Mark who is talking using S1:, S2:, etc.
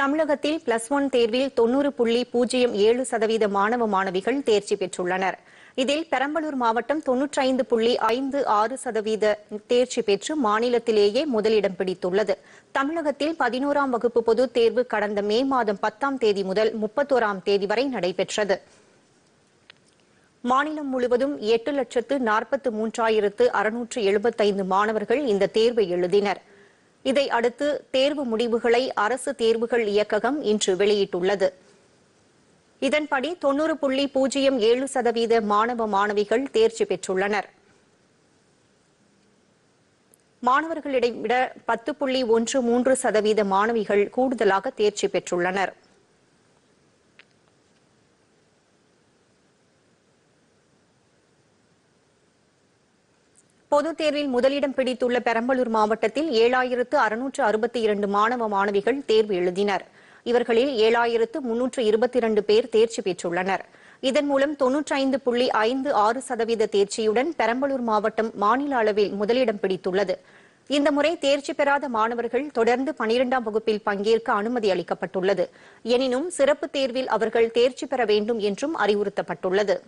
S1: தமிழகத்தில் plus one தேர்வில் தொன்னூறு புள்ளி பூஜ்ஜியம் ஏழு சதவீத மாணவ மாணவிகள் தேர்ச்சி பெற்றுள்ளனர் இதில் பெரம்பலூர் மாவட்டம் தொன்னூற்றி ஐந்து புள்ளி ஐந்து ஆறு சதவீத தேர்ச்சி பெற்று மாநிலத்திலேயே முதலிடம் பிடித்துள்ளது தமிழகத்தில் பதினோராம் வகுப்பு பொதுத் தேர்வு கடந்த மே மாதம் பத்தாம் தேதி முதல் முப்பத்தோராம் தேதி வரை நடைபெற்றது மாநிலம் முழுவதும் எட்டு லட்சத்து நாற்பத்து மூன்றாயிரத்து அறுநூற்று எழுபத்தைந்து மாணவர்கள் இந்த தேர்வை எழுதினர் இதை அடுத்து தேர்வு முடிவுகளை அரசு தேர்வுகள் இயக்ககம் இன்று வெளியிட்டுள்ளது இதன்படி தொன்னூறு புள்ளி பூஜ்ஜியம் ஏழு சதவீத மாணவ மாணவிகள் தேர்ச்சி பெற்றுள்ளனர் மாணவர்களிடம் விட பத்து புள்ளி ஒன்று மூன்று சதவீத மாணவிகள் கூடுதலாக தேர்ச்சி பெற்றுள்ளனா் பொதுத் தேர்வில் முதலிடம் பிடித்துள்ள பெரம்பலூர் மாவட்டத்தில் ஏழாயிரத்து அறுநூற்று அறுபத்தி இரண்டு மாணவ மாணவிகள் தேர்வு எழுதினர் இவர்களில் ஏழாயிரத்து முன்னூற்று இருபத்தி இரண்டு பேர் தேர்ச்சி பெற்றுள்ளனர் இதன் மூலம் ஐந்து புள்ளி ஐந்து ஆறு சதவீத தேர்ச்சியுடன் பெரம்பலூர் மாவட்டம் மாநில அளவில் முதலிடம் பிடித்துள்ளது இந்த முறை தேர்ச்சி பெறாத மாணவர்கள் தொடர்ந்து பனிரெண்டாம் வகுப்பில் பங்கேற்க அனுமதி அளிக்கப்பட்டுள்ளது எனினும் சிறப்பு தேர்வில் அவர்கள் தேர்ச்சி பெற வேண்டும் என்றும் அறிவுறுத்தப்பட்டுள்ளது